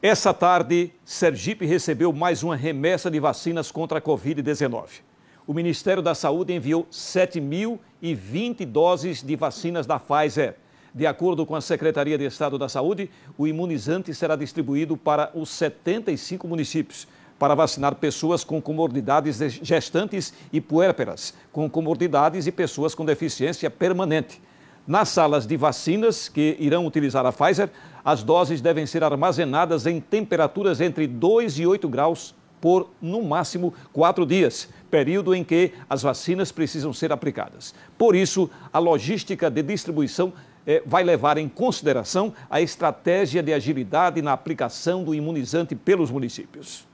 Essa tarde, Sergipe recebeu mais uma remessa de vacinas contra a Covid-19. O Ministério da Saúde enviou 7.020 doses de vacinas da Pfizer. De acordo com a Secretaria de Estado da Saúde, o imunizante será distribuído para os 75 municípios para vacinar pessoas com comorbidades gestantes e puérperas, com comorbidades e pessoas com deficiência permanente. Nas salas de vacinas que irão utilizar a Pfizer, as doses devem ser armazenadas em temperaturas entre 2 e 8 graus por, no máximo, quatro dias, período em que as vacinas precisam ser aplicadas. Por isso, a logística de distribuição eh, vai levar em consideração a estratégia de agilidade na aplicação do imunizante pelos municípios.